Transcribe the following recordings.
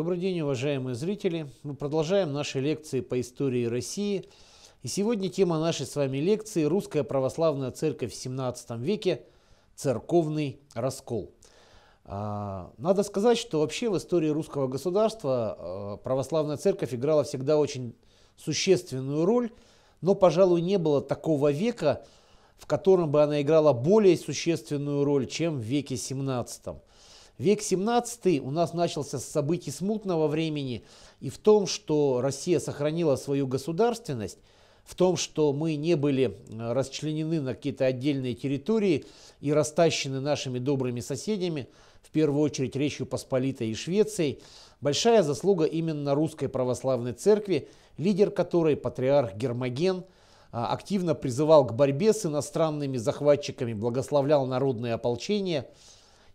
Добрый день, уважаемые зрители! Мы продолжаем наши лекции по истории России. И сегодня тема нашей с вами лекции «Русская православная церковь в 17 веке. Церковный раскол». А, надо сказать, что вообще в истории русского государства а, православная церковь играла всегда очень существенную роль, но, пожалуй, не было такого века, в котором бы она играла более существенную роль, чем в веке 17. Век 17 у нас начался с событий смутного времени и в том, что Россия сохранила свою государственность, в том, что мы не были э, расчленены на какие-то отдельные территории и растащены нашими добрыми соседями, в первую очередь Речью Посполитой и Швецией, большая заслуга именно Русской Православной Церкви, лидер которой патриарх Гермоген э, – активно призывал к борьбе с иностранными захватчиками, благословлял народные ополчения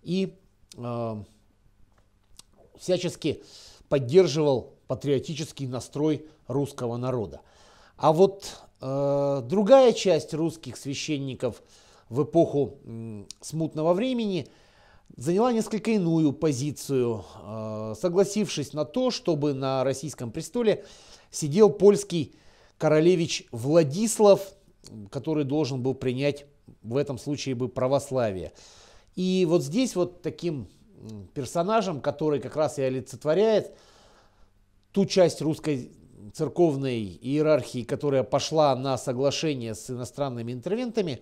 и Эм, всячески поддерживал патриотический настрой русского народа. А вот э, другая часть русских священников в эпоху э, смутного времени заняла несколько иную позицию, э, согласившись на то, чтобы на российском престоле сидел польский королевич Владислав, который должен был принять в этом случае бы православие. И вот здесь вот таким персонажем, который как раз и олицетворяет ту часть русской церковной иерархии, которая пошла на соглашение с иностранными интервентами,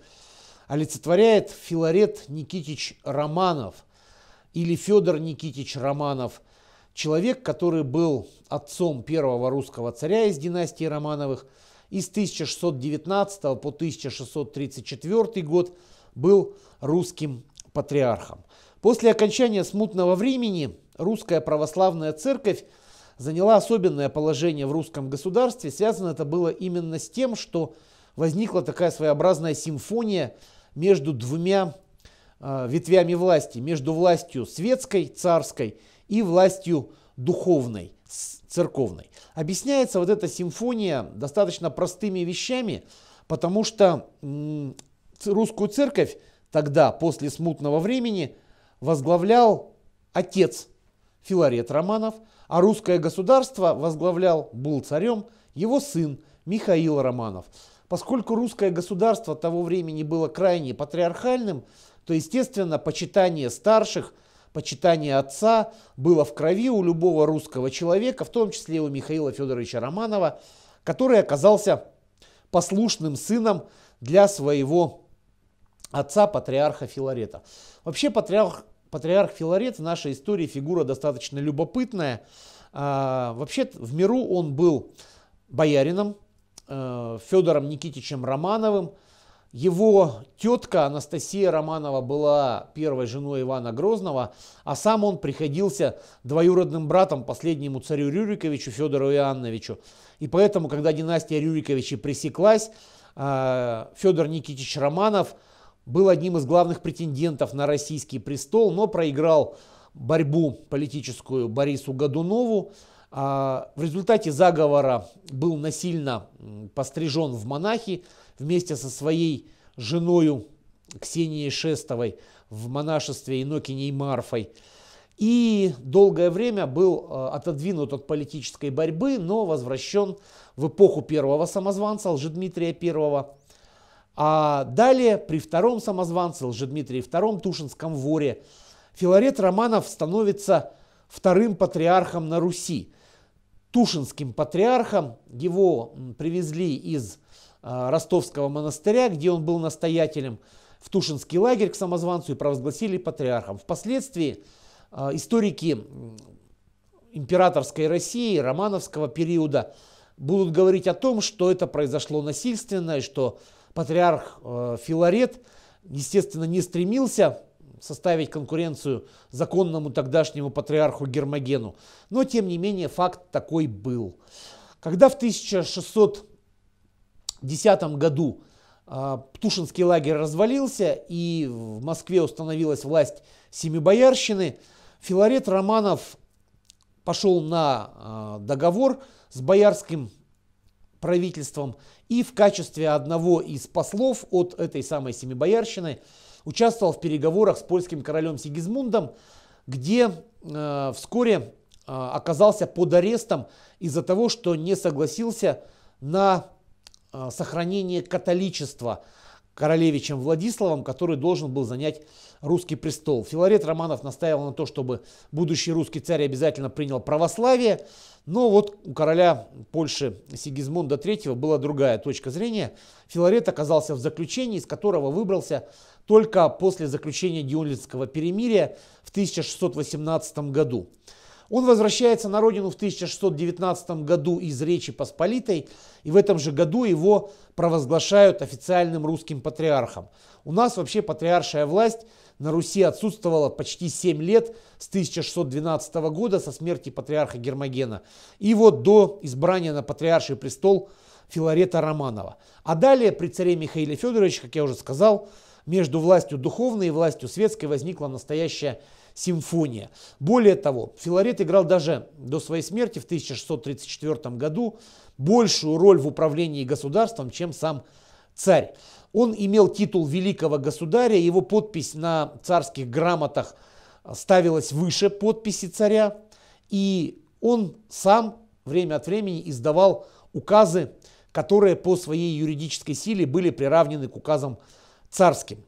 олицетворяет Филарет Никитич Романов или Федор Никитич Романов, человек, который был отцом первого русского царя из династии Романовых и с 1619 по 1634 год был русским патриархом. После окончания смутного времени русская православная церковь заняла особенное положение в русском государстве. Связано это было именно с тем, что возникла такая своеобразная симфония между двумя э, ветвями власти, между властью светской, царской и властью духовной, церковной. Объясняется вот эта симфония достаточно простыми вещами, потому что русскую церковь тогда, после смутного времени, возглавлял отец Филарет Романов, а русское государство возглавлял, был царем, его сын Михаил Романов. Поскольку русское государство того времени было крайне патриархальным, то, естественно, почитание старших, почитание отца было в крови у любого русского человека, в том числе у Михаила Федоровича Романова, который оказался послушным сыном для своего отца патриарха Филарета. Вообще патриарх, патриарх Филарет в нашей истории фигура достаточно любопытная. А, вообще в миру он был боярином, э, Федором Никитичем Романовым. Его тетка Анастасия Романова была первой женой Ивана Грозного, а сам он приходился двоюродным братом последнему царю Рюриковичу Федору Иоанновичу. И поэтому, когда династия Рюриковичей пресеклась, а, Федор Никитич Романов – был одним из главных претендентов на российский престол, но проиграл борьбу политическую Борису Годунову. А, в результате заговора был насильно пострижен в монахи вместе со своей женою Ксенией Шестовой в монашестве Инокиней Марфой. И долгое время был а, отодвинут от политической борьбы, но возвращен в эпоху первого самозванца Лжедмитрия I а далее при втором самозванце Лжедмитрии II Тушинском воре Филарет Романов становится вторым патриархом на Руси. Тушинским патриархом его привезли из а, Ростовского монастыря, где он был настоятелем, в Тушинский лагерь к самозванцу и провозгласили патриархом. Впоследствии а, историки императорской России романовского периода будут говорить о том, что это произошло насильственно и что Патриарх э, Филарет, естественно, не стремился составить конкуренцию законному тогдашнему патриарху Гермогену, но тем не менее факт такой был. Когда в 1610 году э, Птушинский лагерь развалился и в Москве установилась власть Семибоярщины, Филарет Романов пошел на э, договор с боярским правительством, и в качестве одного из послов от этой самой Семибоярщины участвовал в переговорах с польским королем Сигизмундом, где э, вскоре э, оказался под арестом из-за того, что не согласился на э, сохранение католичества королевичем Владиславом, который должен был занять русский престол. Филарет Романов настаивал на то, чтобы будущий русский царь обязательно принял православие, но вот у короля Польши Сигизмунда III была другая точка зрения. Филарет оказался в заключении, из которого выбрался только после заключения Дюнлинского перемирия в 1618 году. Он возвращается на родину в 1619 году из Речи Посполитой, и в этом же году его провозглашают официальным русским патриархом. У нас вообще патриаршая власть – на Руси отсутствовала почти 7 лет с 1612 года со смерти патриарха Гермогена и вот до избрания на патриарший престол Филарета Романова. А далее при царе Михаиле Федоровиче, как я уже сказал, между властью духовной и властью светской возникла настоящая симфония. Более того, Филарет играл даже до своей смерти в 1634 году большую роль в управлении государством, чем сам царь. Он имел титул великого государя, его подпись на царских грамотах ставилась выше подписи царя, и он сам время от времени издавал указы, которые по своей юридической силе были приравнены к указам царским.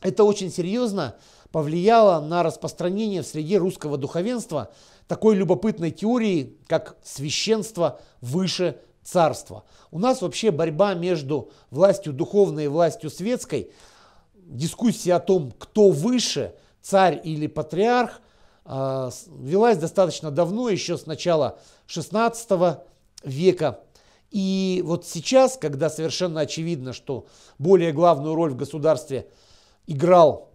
Это очень серьезно повлияло на распространение в среде русского духовенства такой любопытной теории, как священство выше царства. У нас вообще борьба между властью духовной и властью светской, дискуссия о том, кто выше, царь или патриарх, а, велась достаточно давно, еще с начала XVI века. И вот сейчас, когда совершенно очевидно, что более главную роль в государстве играл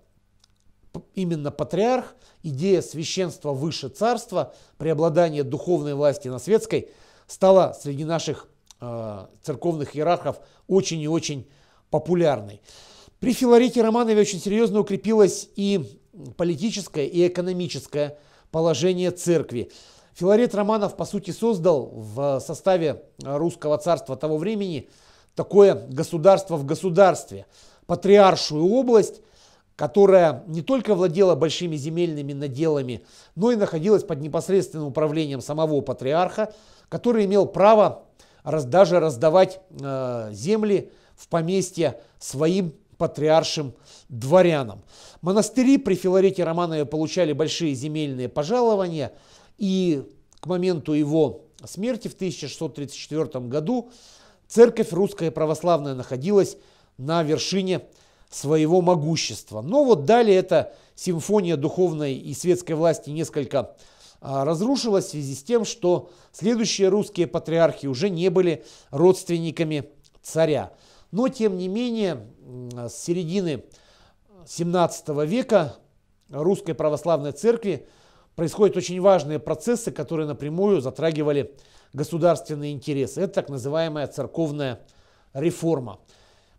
именно патриарх, идея священства выше царства, преобладание духовной власти на светской – стала среди наших э, церковных иерархов очень и очень популярной. При Филарете Романове очень серьезно укрепилось и политическое, и экономическое положение церкви. Филарет Романов, по сути, создал в составе русского царства того времени такое государство в государстве, патриаршую область, которая не только владела большими земельными наделами, но и находилась под непосредственным управлением самого патриарха, который имел право раз, даже раздавать э, земли в поместье своим патриаршим дворянам. Монастыри при Филарете Романове получали большие земельные пожалования, и к моменту его смерти в 1634 году церковь русская православная находилась на вершине своего могущества. Но вот далее эта симфония духовной и светской власти несколько а, разрушилась в связи с тем, что следующие русские патриархи уже не были родственниками царя. Но тем не менее с середины 17 века русской православной церкви происходят очень важные процессы, которые напрямую затрагивали государственные интересы. Это так называемая церковная реформа.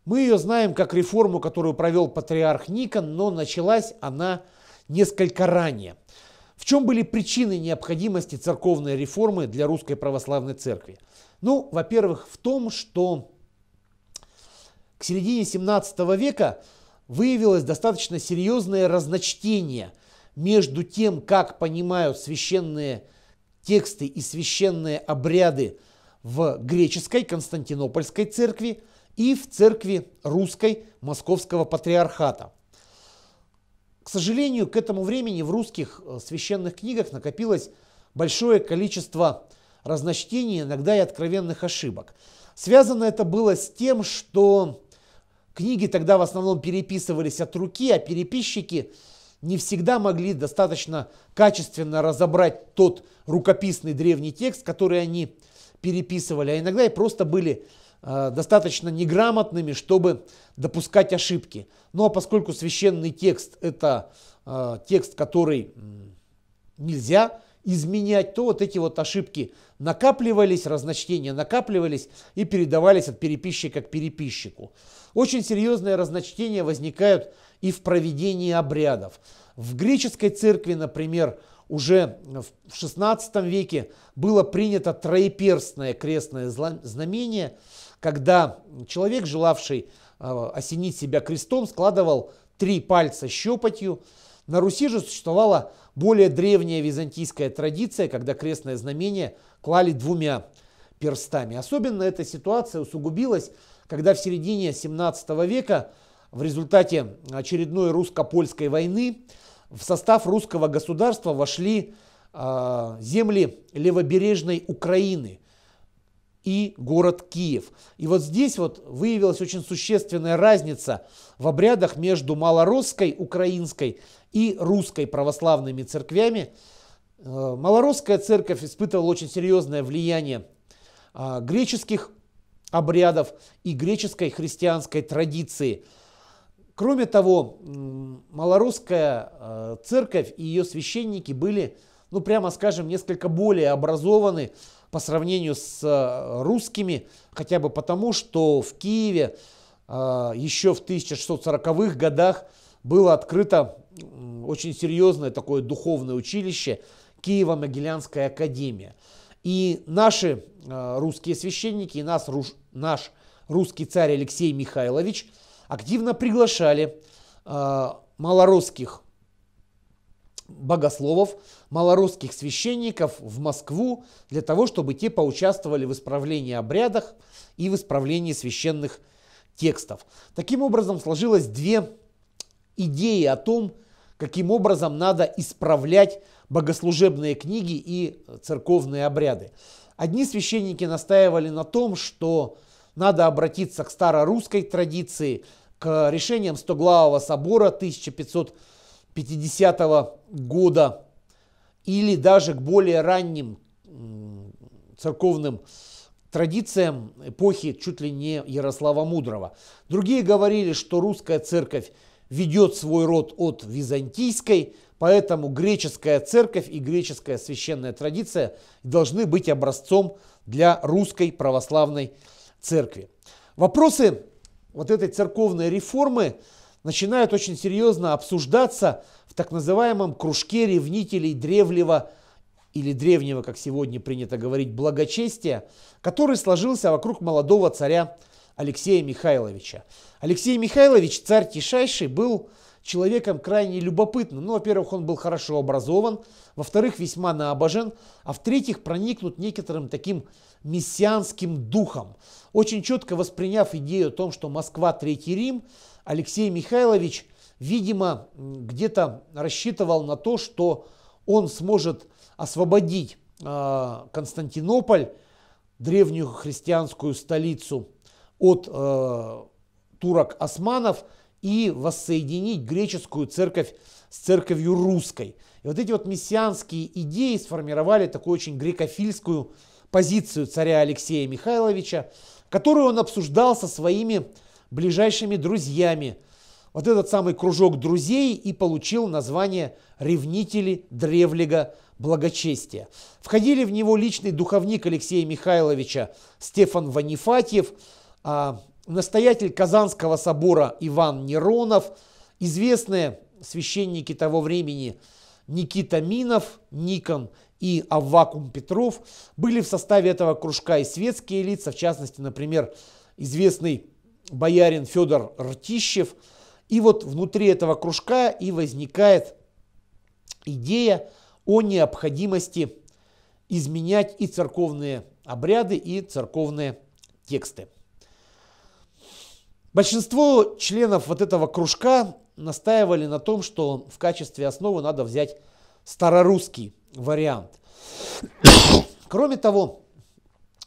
Мы ее знаем как реформу, которую провел патриарх Никон, но началась она несколько ранее. В чем были причины необходимости церковной реформы для Русской Православной Церкви? Ну, во-первых, в том, что к середине 17 века выявилось достаточно серьезное разночтение между тем, как понимают священные тексты и священные обряды в греческой Константинопольской церкви – и в церкви русской Московского патриархата. К сожалению, к этому времени в русских э, священных книгах накопилось большое количество разночтений, иногда и откровенных ошибок. Связано это было с тем, что книги тогда в основном переписывались от руки, а переписчики не всегда могли достаточно качественно разобрать тот рукописный древний текст, который они переписывали, а иногда и просто были Э, достаточно неграмотными, чтобы допускать ошибки. Но поскольку священный текст это э, текст, который нельзя изменять, то вот эти вот ошибки накапливались, разночтения накапливались и передавались от переписчика к переписчику. Очень серьезные разночтения возникают и в проведении обрядов. В греческой церкви, например, уже в XVI веке было принято троеперстное крестное знамение, когда человек, желавший э, осенить себя крестом, складывал три пальца щепотью. На Руси же существовала более древняя византийская традиция, когда крестное знамение клали двумя перстами. Особенно эта ситуация усугубилась, когда в середине 17 века в результате очередной русско-польской войны в состав русского государства вошли э, земли левобережной Украины, и город Киев. И вот здесь вот выявилась очень существенная разница в обрядах между малоросской, украинской и русской православными церквями. Э, малоросская церковь испытывала очень серьезное влияние а, греческих обрядов и греческой христианской традиции. Кроме того, малорусская э, церковь и ее священники были, ну прямо скажем, несколько более образованы по сравнению с э, русскими, хотя бы потому, что в Киеве э, еще в 1640-х годах было открыто очень серьезное такое духовное училище Киево-Могилянская академия. И наши э, русские священники, и нас, наш русский царь Алексей Михайлович активно приглашали малоросских богословов, малорусских священников в Москву для того, чтобы те поучаствовали в исправлении обрядах и в исправлении священных текстов. Таким образом сложилось две идеи о том, каким образом надо исправлять богослужебные книги и церковные обряды. Одни священники настаивали на том, что надо обратиться к старорусской традиции, к решениям Стоглавого собора 1500 50-го года или даже к более ранним церковным традициям эпохи чуть ли не Ярослава Мудрого. Другие говорили, что русская церковь ведет свой род от византийской, поэтому греческая церковь и греческая священная традиция должны быть образцом для русской православной церкви. Вопросы вот этой церковной реформы начинают очень серьезно обсуждаться в так называемом кружке ревнителей древнего или древнего, как сегодня принято говорить, благочестия, который сложился вокруг молодого царя Алексея Михайловича. Алексей Михайлович, царь Тишайший, был человеком крайне любопытным. Ну, во-первых, он был хорошо образован, во-вторых, весьма наобожен, а в-третьих, проникнут некоторым таким мессианским духом. Очень четко восприняв идею о том, что Москва – Третий Рим – Алексей Михайлович, видимо, где-то рассчитывал на то, что он сможет освободить а, Константинополь, древнюю христианскую столицу, от а, турок-османов и воссоединить греческую церковь с церковью русской. И вот эти вот мессианские идеи сформировали такую очень грекофильскую позицию царя Алексея Михайловича, которую он обсуждал со своими ближайшими друзьями. Вот этот самый кружок друзей и получил название «Ревнители древлего благочестия». Входили в него личный духовник Алексея Михайловича Стефан Ванифатьев, а, настоятель Казанского собора Иван Неронов, известные священники того времени Никита Минов, Никон и Аввакум Петров были в составе этого кружка и светские лица, в частности, например, известный боярин Федор Ртищев. И вот внутри этого кружка и возникает идея о необходимости изменять и церковные обряды, и церковные тексты. Большинство членов вот этого кружка настаивали на том, что в качестве основы надо взять старорусский вариант. Кроме того,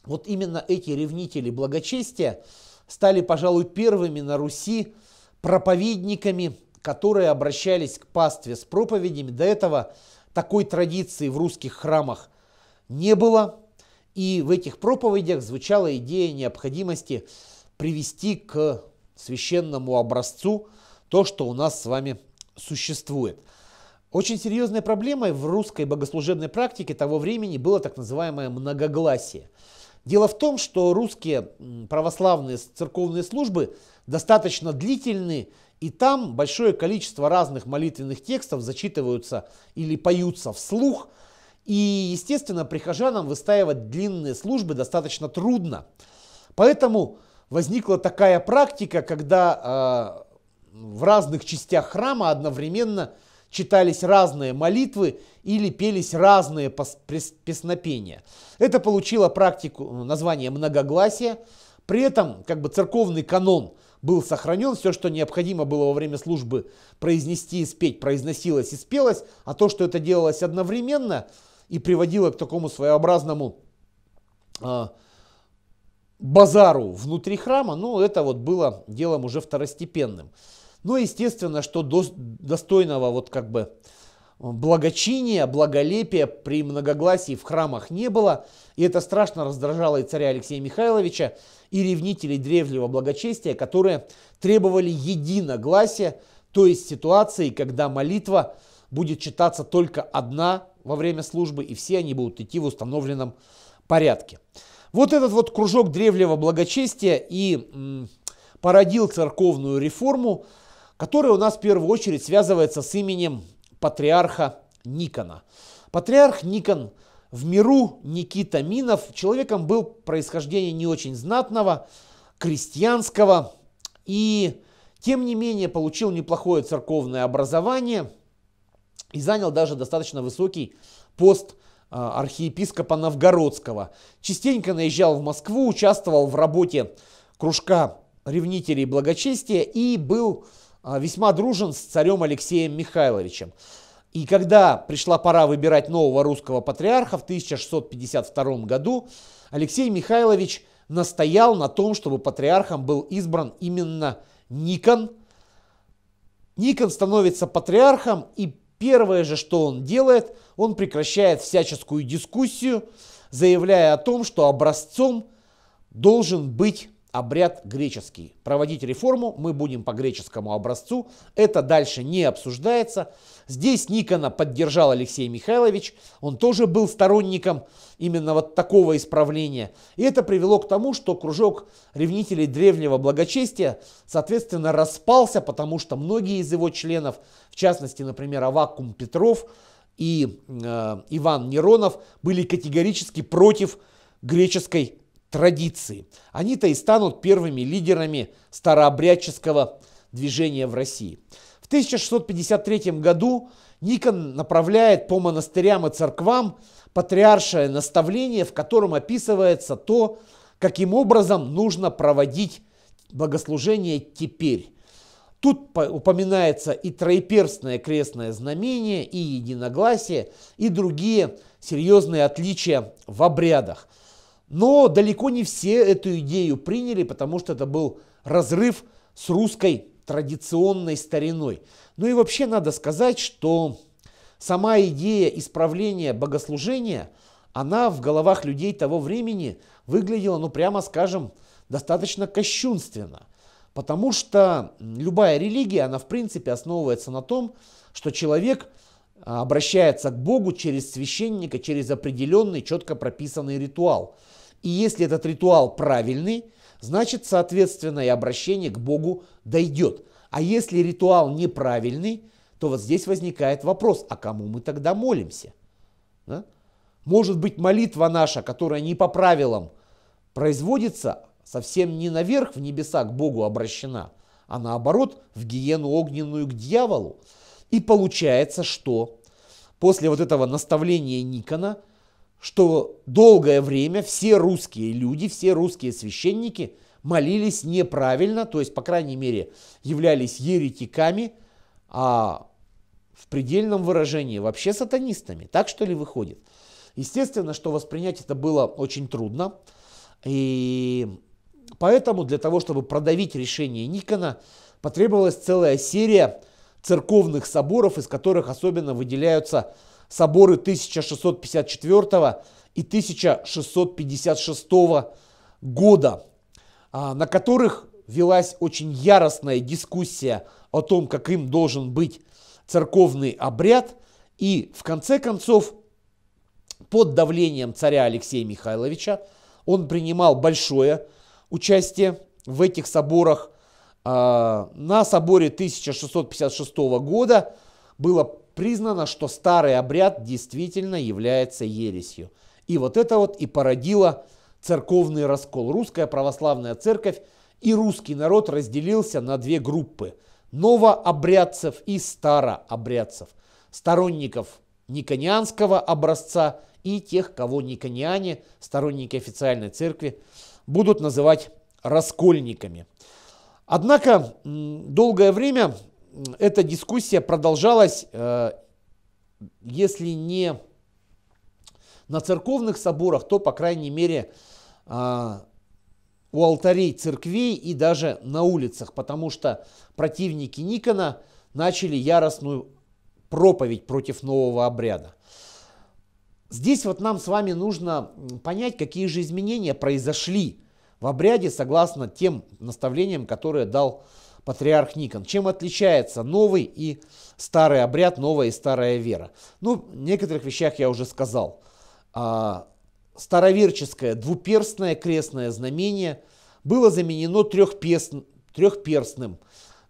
вот именно эти ревнители благочестия стали, пожалуй, первыми на Руси проповедниками, которые обращались к пастве с проповедями. До этого такой традиции в русских храмах не было. И в этих проповедях звучала идея необходимости привести к священному образцу то, что у нас с вами существует. Очень серьезной проблемой в русской богослужебной практике того времени было так называемое многогласие – Дело в том, что русские православные церковные службы достаточно длительны, и там большое количество разных молитвенных текстов зачитываются или поются вслух. И, естественно, прихожанам выстаивать длинные службы достаточно трудно. Поэтому возникла такая практика, когда э, в разных частях храма одновременно читались разные молитвы или пелись разные песнопения. Это получило практику э, название многогласия. При этом как бы церковный канон был сохранен, все, что необходимо было во время службы произнести и спеть, произносилось и спелось, а то, что это делалось одновременно и приводило к такому своеобразному э, базару внутри храма, ну это вот было делом уже второстепенным. Ну, естественно, что до, достойного вот как бы благочиния, благолепия при многогласии в храмах не было, и это страшно раздражало и царя Алексея Михайловича, и ревнителей древнего благочестия, которые требовали единогласия, то есть ситуации, когда молитва будет читаться только одна во время службы, и все они будут идти в установленном порядке. Вот этот вот кружок древнего благочестия и породил церковную реформу, которое у нас в первую очередь связывается с именем патриарха Никона. Патриарх Никон в миру Никита Минов человеком был происхождение не очень знатного, крестьянского и тем не менее получил неплохое церковное образование и занял даже достаточно высокий пост а, архиепископа Новгородского. Частенько наезжал в Москву, участвовал в работе кружка ревнителей благочестия и был а, весьма дружен с царем Алексеем Михайловичем. И когда пришла пора выбирать нового русского патриарха в 1652 году, Алексей Михайлович настоял на том, чтобы патриархом был избран именно Никон. Никон становится патриархом, и первое же, что он делает, он прекращает всяческую дискуссию, заявляя о том, что образцом должен быть обряд греческий. Проводить реформу мы будем по греческому образцу. Это дальше не обсуждается. Здесь Никона поддержал Алексей Михайлович. Он тоже был сторонником именно вот такого исправления. И это привело к тому, что кружок ревнителей древнего благочестия, соответственно, распался, потому что многие из его членов, в частности, например, Авакум Петров и э, Иван Неронов, были категорически против греческой традиции. Они-то и станут первыми лидерами старообрядческого движения в России. В 1653 году Никон направляет по монастырям и церквам патриаршее наставление, в котором описывается то, каким образом нужно проводить богослужение теперь. Тут упоминается и троеперстное крестное знамение, и единогласие, и другие серьезные отличия в обрядах – но далеко не все эту идею приняли, потому что это был разрыв с русской традиционной стариной. Ну и вообще надо сказать, что сама идея исправления богослужения, она в головах людей того времени выглядела, ну прямо скажем, достаточно кощунственно. Потому что любая религия, она в принципе основывается на том, что человек а, обращается к Богу через священника, через определенный четко прописанный ритуал – и если этот ритуал правильный, значит, соответственно, и обращение к Богу дойдет. А если ритуал неправильный, то вот здесь возникает вопрос, а кому мы тогда молимся? Да? Может быть, молитва наша, которая не по правилам производится, совсем не наверх в небеса к Богу обращена, а наоборот в гиену огненную к дьяволу. И получается, что после вот этого наставления Никона – что долгое время все русские люди, все русские священники молились неправильно, то есть, по крайней мере, являлись еретиками, а в предельном выражении вообще сатанистами. Так что ли выходит? Естественно, что воспринять это было очень трудно. И поэтому для того, чтобы продавить решение Никона, потребовалась целая серия церковных соборов, из которых особенно выделяются соборы 1654 и 1656 года, а, на которых велась очень яростная дискуссия о том, каким должен быть церковный обряд, и в конце концов под давлением царя Алексея Михайловича он принимал большое участие в этих соборах. А, на соборе 1656 года было признано, что старый обряд действительно является ересью. И вот это вот и породило церковный раскол. Русская православная церковь и русский народ разделился на две группы – новообрядцев и старообрядцев, сторонников никонианского образца и тех, кого никониане, сторонники официальной церкви, будут называть раскольниками. Однако долгое время эта дискуссия продолжалась, э, если не на церковных соборах, то, по крайней мере, а, у алтарей церквей и даже на улицах, потому что противники Никона начали яростную проповедь против нового обряда. Здесь вот нам с вами нужно понять, какие же изменения произошли в обряде согласно тем наставлениям, которые дал Никон патриарх Никон. Чем отличается новый и старый обряд, новая и старая вера? Ну, в некоторых вещах я уже сказал. А, староверческое двуперстное крестное знамение было заменено трехперстным, трехперстным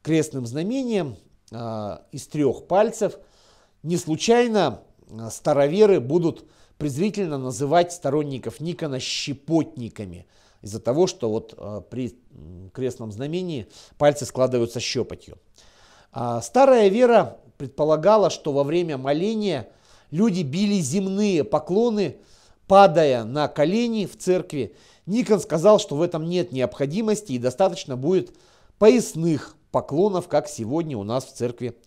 крестным знамением а, из трех пальцев. Не случайно а, староверы будут презрительно называть сторонников Никона щепотниками – из-за того, что вот а, при крестном знамении пальцы складываются щепотью. А, старая вера предполагала, что во время моления люди били земные поклоны, падая на колени в церкви. Никон сказал, что в этом нет необходимости и достаточно будет поясных поклонов, как сегодня у нас в церкви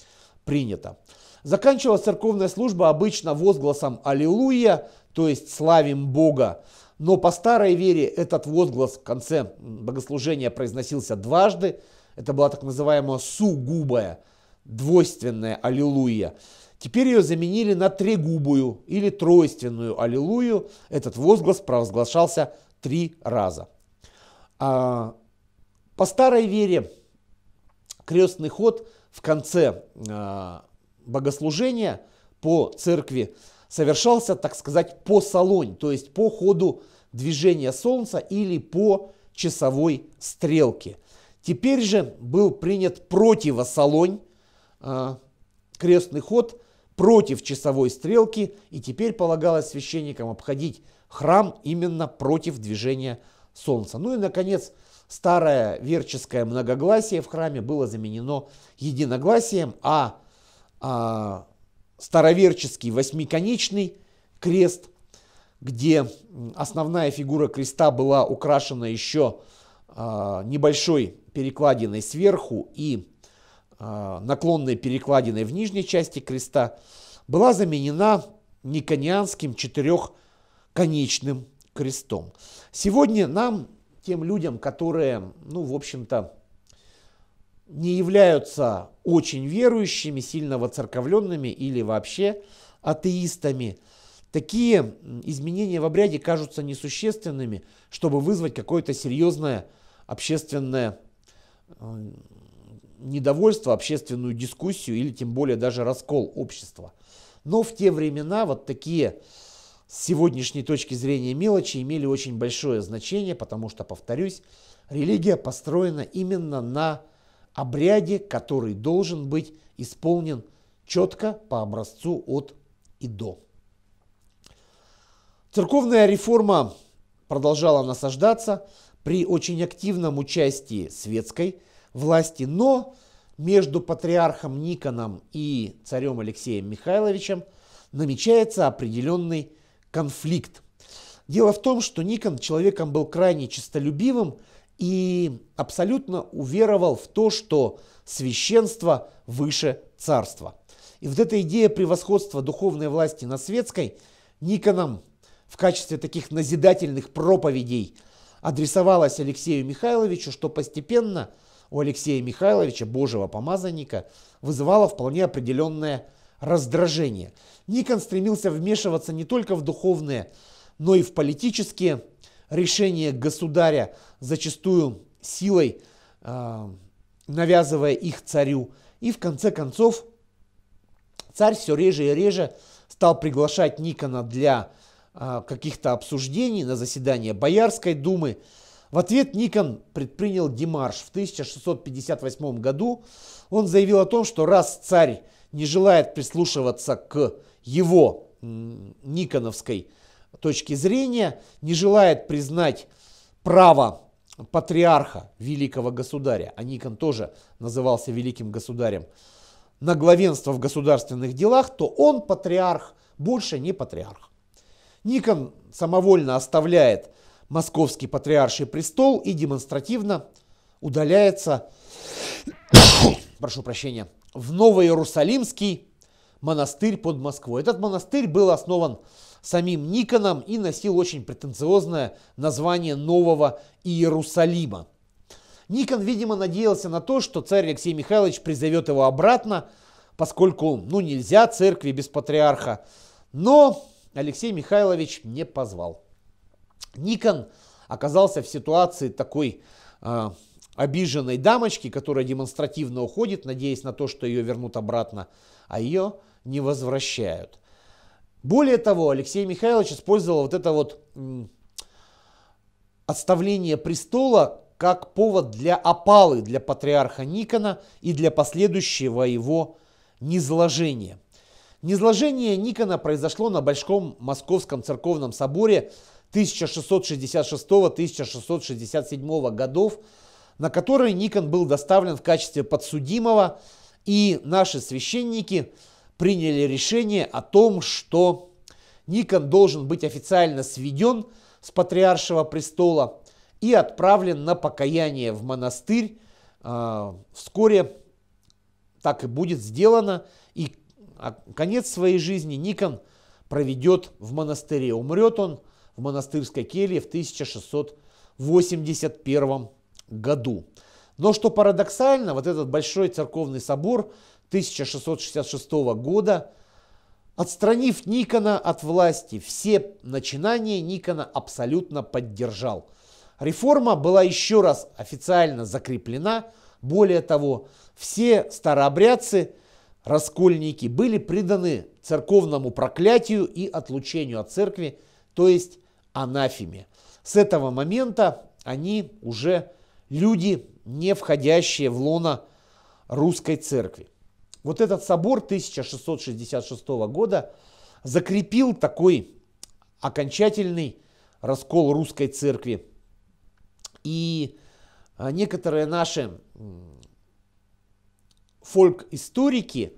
принято. Заканчивалась церковная служба обычно возгласом «Аллилуйя», то есть «Славим Бога». Но по старой вере этот возглас в конце богослужения произносился дважды. Это была так называемая сугубая, двойственная аллилуйя. Теперь ее заменили на трегубую или тройственную аллилуйю. Этот возглас провозглашался три раза. А, по старой вере крестный ход в конце а, богослужения по церкви совершался, так сказать, по салонь, то есть по ходу движения Солнца или по часовой стрелке. Теперь же был принят противосалонь, а, крестный ход против часовой стрелки, и теперь полагалось священникам обходить храм именно против движения Солнца. Ну и, наконец, старое верческое многогласие в храме было заменено единогласием, а, а староверческий восьмиконечный крест, где основная фигура креста была украшена еще а, небольшой перекладиной сверху и а, наклонной перекладиной в нижней части креста, была заменена никонианским четырехконечным крестом. Сегодня нам, тем людям, которые, ну, в общем-то, не являются очень верующими, сильно воцерковленными или вообще атеистами. Такие изменения в обряде кажутся несущественными, чтобы вызвать какое-то серьезное общественное недовольство, общественную дискуссию или тем более даже раскол общества. Но в те времена вот такие с сегодняшней точки зрения мелочи имели очень большое значение, потому что, повторюсь, религия построена именно на обряде, который должен быть исполнен четко по образцу от и до. Церковная реформа продолжала насаждаться при очень активном участии светской власти, но между патриархом Никоном и царем Алексеем Михайловичем намечается определенный конфликт. Дело в том, что Никон человеком был крайне честолюбивым и абсолютно уверовал в то, что священство выше царства. И вот эта идея превосходства духовной власти на светской Никоном в качестве таких назидательных проповедей адресовалась Алексею Михайловичу, что постепенно у Алексея Михайловича, божьего помазанника, вызывало вполне определенное раздражение. Никон стремился вмешиваться не только в духовные, но и в политические решения государя, зачастую силой а, навязывая их царю. И в конце концов царь все реже и реже стал приглашать Никона для а, каких-то обсуждений на заседание Боярской думы. В ответ Никон предпринял демарш. В 1658 году он заявил о том, что раз царь не желает прислушиваться к его никоновской точки зрения, не желает признать право патриарха, великого государя, а Никон тоже назывался великим государем, на главенство в государственных делах, то он патриарх, больше не патриарх. Никон самовольно оставляет московский патриарший престол и демонстративно удаляется, прошу прощения, в новый Иерусалимский монастырь под Москвой. Этот монастырь был основан самим Никоном и носил очень претенциозное название нового Иерусалима. Никон, видимо, надеялся на то, что царь Алексей Михайлович призовет его обратно, поскольку ну, нельзя церкви без патриарха. Но Алексей Михайлович не позвал. Никон оказался в ситуации такой э, обиженной дамочки, которая демонстративно уходит, надеясь на то, что ее вернут обратно, а ее не возвращают. Более того, Алексей Михайлович использовал вот это вот отставление престола как повод для опалы для патриарха Никона и для последующего его низложения. Низложение Никона произошло на Большом Московском церковном соборе 1666-1667 годов, на который Никон был доставлен в качестве подсудимого, и наши священники – приняли решение о том, что Никон должен быть официально сведен с патриаршего престола и отправлен на покаяние в монастырь. А, вскоре так и будет сделано, и а, конец своей жизни Никон проведет в монастыре. Умрет он в монастырской келье в 1681 году. Но что парадоксально, вот этот большой церковный собор 1666 года, отстранив Никона от власти, все начинания Никона абсолютно поддержал. Реформа была еще раз официально закреплена, более того, все старообрядцы, раскольники были приданы церковному проклятию и отлучению от церкви, то есть анафеме. С этого момента они уже люди, не входящие в лона русской церкви. Вот этот собор 1666 года закрепил такой окончательный раскол русской церкви. И а, некоторые наши фольк-историки,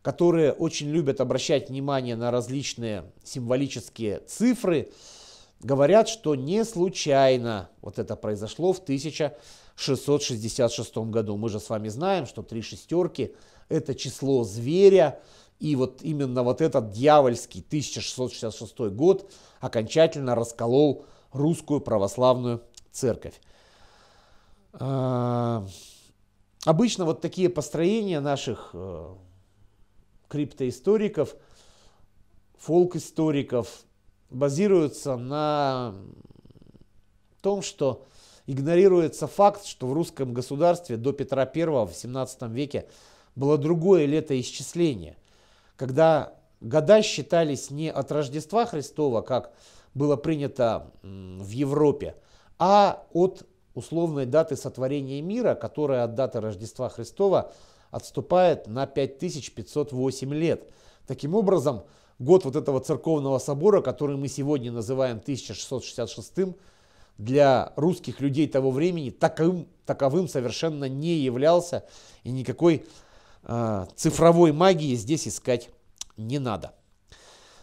которые очень любят обращать внимание на различные символические цифры, говорят, что не случайно вот это произошло в 1666 году. Мы же с вами знаем, что три шестерки – это число зверя, и вот именно вот этот дьявольский 1666 год окончательно расколол русскую православную церковь. А, обычно вот такие построения наших э, криптоисториков, фолк-историков базируются на том, что игнорируется факт, что в русском государстве до Петра I в 17 веке было другое летоисчисление, когда года считались не от Рождества Христова, как было принято в Европе, а от условной даты сотворения мира, которая от даты Рождества Христова отступает на 5508 лет. Таким образом, год вот этого церковного собора, который мы сегодня называем 1666, для русских людей того времени таковым, таковым совершенно не являлся, и никакой а, цифровой магии здесь искать не надо.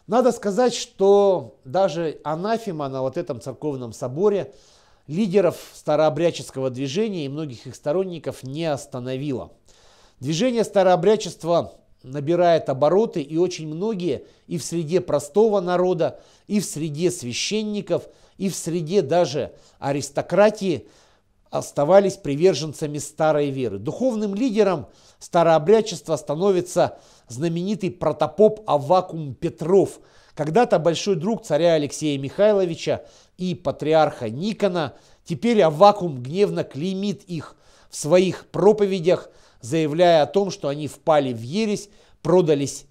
Надо сказать, что даже анафема на вот этом церковном соборе лидеров старообрядческого движения и многих их сторонников не остановила. Движение старообрядчества набирает обороты, и очень многие и в среде простого народа, и в среде священников, и в среде даже аристократии – оставались приверженцами старой веры. Духовным лидером старообрядчества становится знаменитый протопоп Авакум Петров, когда-то большой друг царя Алексея Михайловича и патриарха Никона. Теперь Авакум гневно клеймит их в своих проповедях, заявляя о том, что они впали в ересь, продались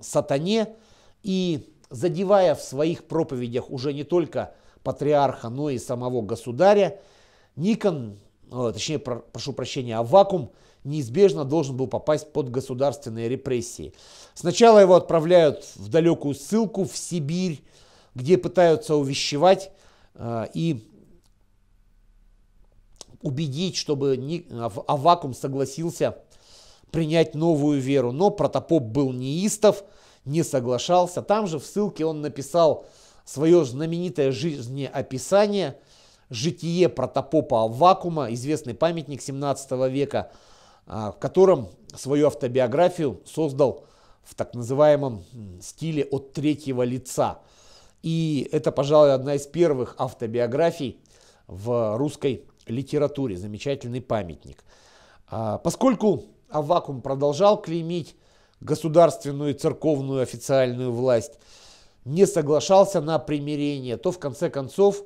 сатане и задевая в своих проповедях уже не только патриарха, но и самого государя – Никон, ну, точнее, прошу прощения, а Авакум неизбежно должен был попасть под государственные репрессии. Сначала его отправляют в далекую ссылку, в Сибирь, где пытаются увещевать э, и убедить, чтобы Ник, Авакум а согласился принять новую веру. Но протопоп был неистов, не соглашался. Там же в ссылке он написал свое знаменитое жизнеописание – житие протопопа Аввакума, известный памятник 17 века, а, в котором свою автобиографию создал в так называемом стиле от третьего лица. И это, пожалуй, одна из первых автобиографий в русской литературе, замечательный памятник. А, поскольку Авакум продолжал клеймить государственную и церковную официальную власть, не соглашался на примирение, то в конце концов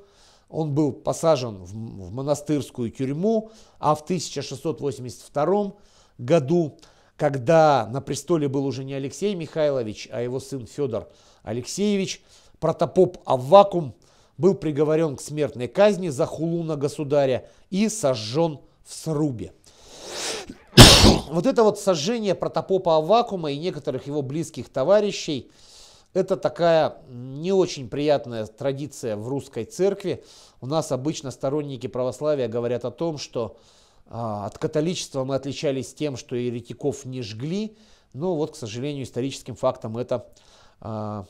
он был посажен в монастырскую тюрьму, а в 1682 году, когда на престоле был уже не Алексей Михайлович, а его сын Федор Алексеевич, протопоп Аввакум был приговорен к смертной казни за хулу на государя и сожжен в срубе. Вот это вот сожжение протопопа Аввакума и некоторых его близких товарищей – это такая не очень приятная традиция в русской церкви. У нас обычно сторонники православия говорят о том, что а, от католичества мы отличались тем, что еретиков не жгли, но вот, к сожалению, историческим фактам это а,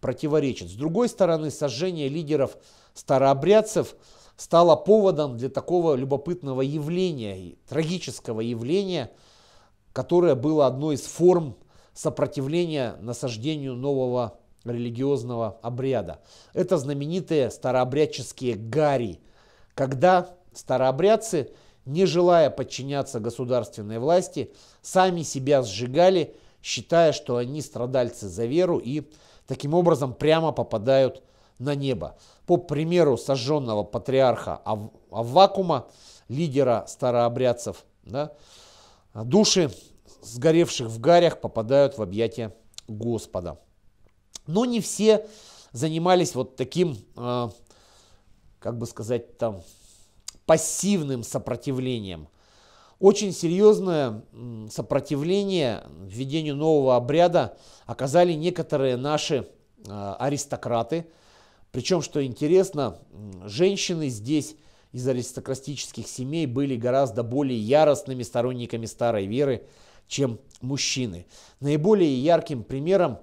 противоречит. С другой стороны, сожжение лидеров старообрядцев стало поводом для такого любопытного явления, трагического явления, которое было одной из форм сопротивление насаждению нового религиозного обряда. Это знаменитые старообрядческие гари, когда старообрядцы, не желая подчиняться государственной власти, сами себя сжигали, считая, что они страдальцы за веру и таким образом прямо попадают на небо. По примеру сожженного патриарха Аввакума, лидера старообрядцев, да, души сгоревших в гарях попадают в объятия Господа. Но не все занимались вот таким, э, как бы сказать, там, пассивным сопротивлением. Очень серьезное сопротивление введению нового обряда оказали некоторые наши э, аристократы. Причем, что интересно, женщины здесь из аристократических семей были гораздо более яростными сторонниками старой веры, чем мужчины. Наиболее ярким примером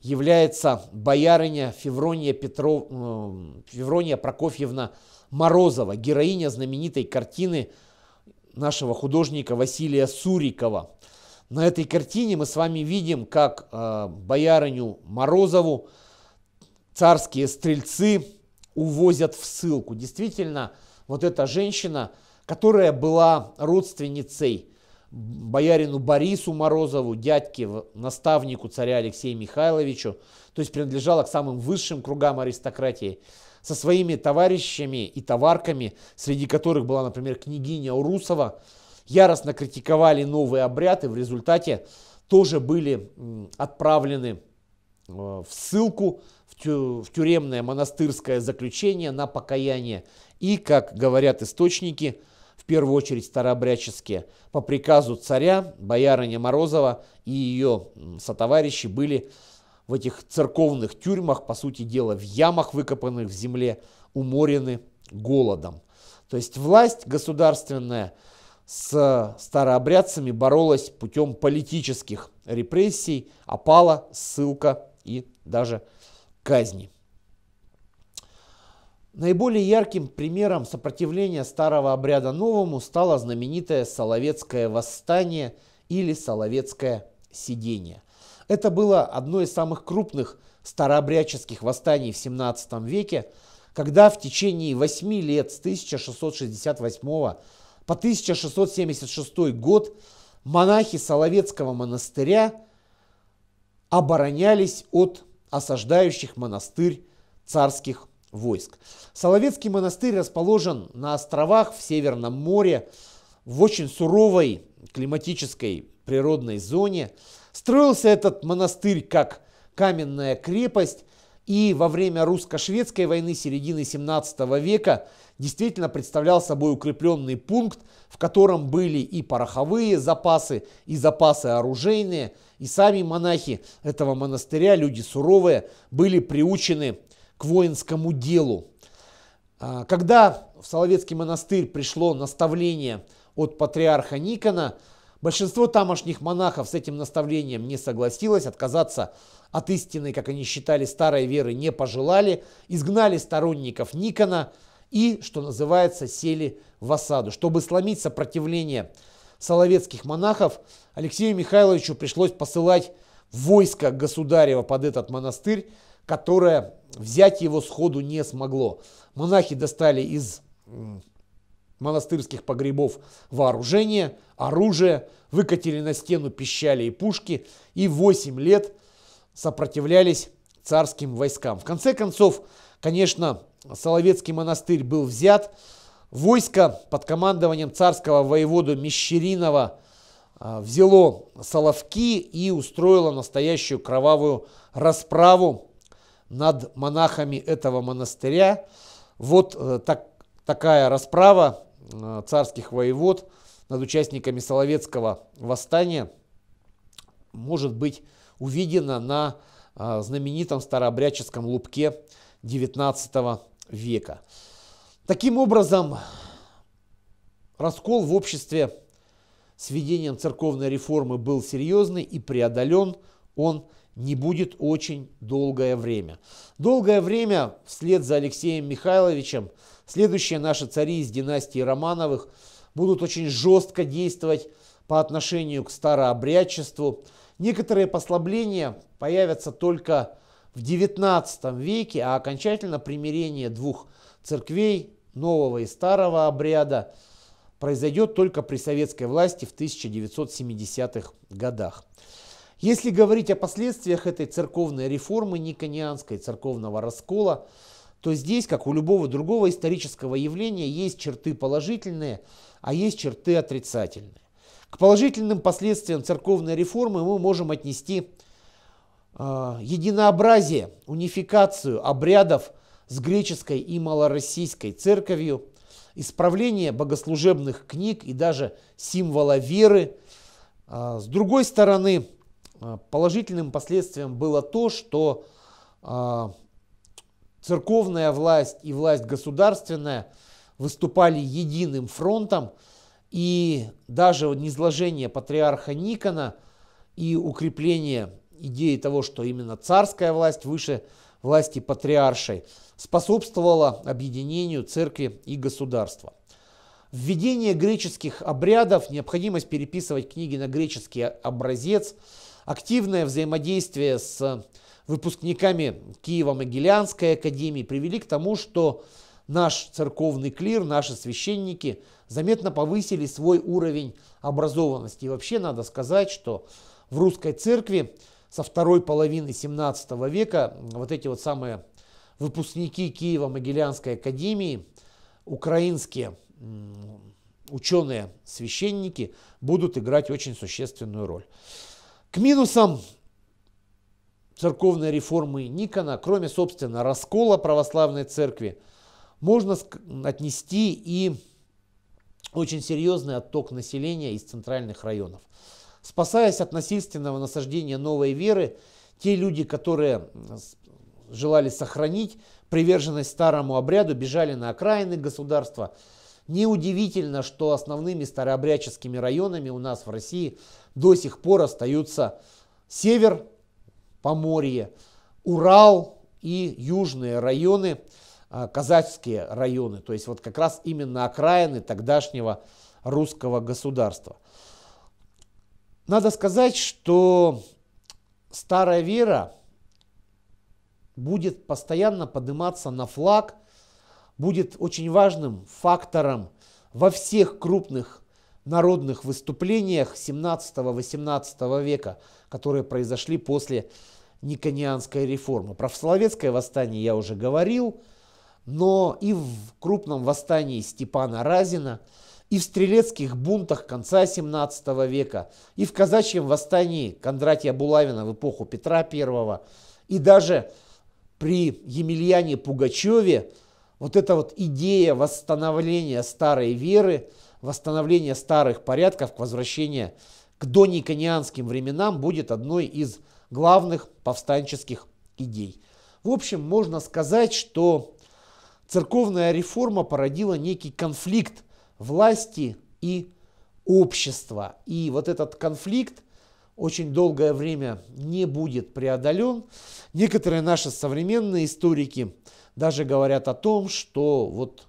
является боярыня Феврония, Петров... Феврония Прокофьевна Морозова, героиня знаменитой картины нашего художника Василия Сурикова. На этой картине мы с вами видим, как э, боярыню Морозову царские стрельцы увозят в ссылку. Действительно, вот эта женщина, которая была родственницей боярину Борису Морозову, дядьке, наставнику царя Алексея Михайловичу, то есть принадлежала к самым высшим кругам аристократии, со своими товарищами и товарками, среди которых была, например, княгиня Урусова, яростно критиковали новый обряд и в результате тоже были отправлены э, в ссылку, в, в тюремное монастырское заключение на покаяние. И, как говорят источники, в первую очередь старообрядческие. По приказу царя боярыня Морозова и ее сотоварищи были в этих церковных тюрьмах, по сути дела, в ямах, выкопанных в земле, уморены голодом. То есть власть государственная с старообрядцами боролась путем политических репрессий, опала, ссылка и даже казни. Наиболее ярким примером сопротивления старого обряда новому стало знаменитое Соловецкое восстание или Соловецкое сидение. Это было одно из самых крупных старообрядческих восстаний в 17 веке, когда в течение 8 лет с 1668 по 1676 год монахи Соловецкого монастыря оборонялись от осаждающих монастырь царских войск. Соловецкий монастырь расположен на островах в Северном море, в очень суровой климатической природной зоне. Строился этот монастырь как каменная крепость и во время русско-шведской войны середины 17 века действительно представлял собой укрепленный пункт, в котором были и пороховые запасы, и запасы оружейные, и сами монахи этого монастыря, люди суровые, были приучены к воинскому делу. А, когда в Соловецкий монастырь пришло наставление от патриарха Никона, большинство тамошних монахов с этим наставлением не согласилось, отказаться от истины, как они считали, старой веры не пожелали, изгнали сторонников Никона и, что называется, сели в осаду. Чтобы сломить сопротивление соловецких монахов, Алексею Михайловичу пришлось посылать войско государева под этот монастырь, которое взять его сходу не смогло. Монахи достали из монастырских погребов вооружение, оружие, выкатили на стену пищали и пушки и 8 лет сопротивлялись царским войскам. В конце концов, конечно, Соловецкий монастырь был взят. Войско под командованием царского воеводу Мещеринова а, взяло Соловки и устроило настоящую кровавую расправу над монахами этого монастыря. Вот э, так, такая расправа э, царских воевод над участниками Соловецкого восстания может быть увидена на э, знаменитом старообрядческом лубке XIX века. Таким образом, раскол в обществе с введением церковной реформы был серьезный и преодолен он не будет очень долгое время. Долгое время вслед за Алексеем Михайловичем следующие наши цари из династии Романовых будут очень жестко действовать по отношению к старообрядчеству. Некоторые послабления появятся только в XIX веке, а окончательно примирение двух церквей, нового и старого обряда, произойдет только при советской власти в 1970-х годах. Если говорить о последствиях этой церковной реформы никонианской, церковного раскола, то здесь, как у любого другого исторического явления, есть черты положительные, а есть черты отрицательные. К положительным последствиям церковной реформы мы можем отнести э, единообразие, унификацию обрядов с греческой и малороссийской церковью, исправление богослужебных книг и даже символа веры. Э, с другой стороны, а, положительным последствием было то, что а, церковная власть и власть государственная выступали единым фронтом, и даже низложение патриарха Никона и укрепление идеи того, что именно царская власть выше власти патриаршей, способствовало объединению церкви и государства. Введение греческих обрядов, необходимость переписывать книги на греческий образец – активное взаимодействие с выпускниками Киево-Могилянской академии привели к тому, что наш церковный клир, наши священники заметно повысили свой уровень образованности. И вообще надо сказать, что в русской церкви со второй половины 17 века вот эти вот самые выпускники Киево-Могилянской академии, украинские ученые-священники будут играть очень существенную роль. К минусам церковной реформы Никона, кроме, собственно, раскола православной церкви, можно отнести и очень серьезный отток населения из центральных районов. Спасаясь от насильственного насаждения новой веры, те люди, которые желали сохранить приверженность старому обряду, бежали на окраины государства, Неудивительно, что основными старообрядческими районами у нас в России до сих пор остаются север, Поморье, Урал и южные районы, а, казачские районы, то есть вот как раз именно окраины тогдашнего русского государства. Надо сказать, что старая вера будет постоянно подниматься на флаг будет очень важным фактором во всех крупных народных выступлениях 17-18 века, которые произошли после Никонианской реформы. Про Соловецкое восстание я уже говорил, но и в крупном восстании Степана Разина, и в стрелецких бунтах конца 17 века, и в казачьем восстании Кондратья Булавина в эпоху Петра I, и даже при Емельяне Пугачеве вот эта вот идея восстановления старой веры, восстановления старых порядков, к возвращению к дониконианским временам будет одной из главных повстанческих идей. В общем, можно сказать, что церковная реформа породила некий конфликт власти и общества. И вот этот конфликт – очень долгое время не будет преодолен. Некоторые наши современные историки даже говорят о том, что вот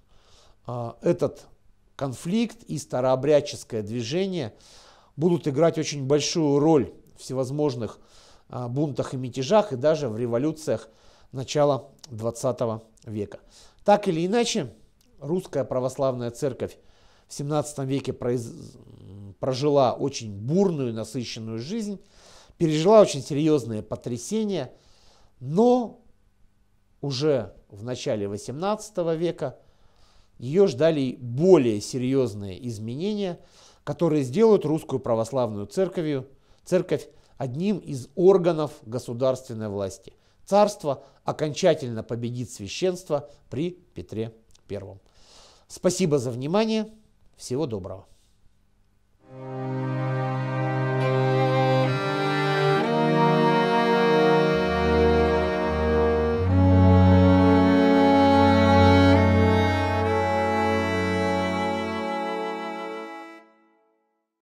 а, этот конфликт и старообрядческое движение будут играть очень большую роль в всевозможных а, бунтах и мятежах и даже в революциях начала 20 века. Так или иначе, русская православная церковь в 17 веке произ прожила очень бурную, насыщенную жизнь, пережила очень серьезные потрясения, но уже в начале XVIII века ее ждали более серьезные изменения, которые сделают русскую православную церковью, церковь одним из органов государственной власти. Царство окончательно победит священство при Петре первом. Спасибо за внимание. Всего доброго. Música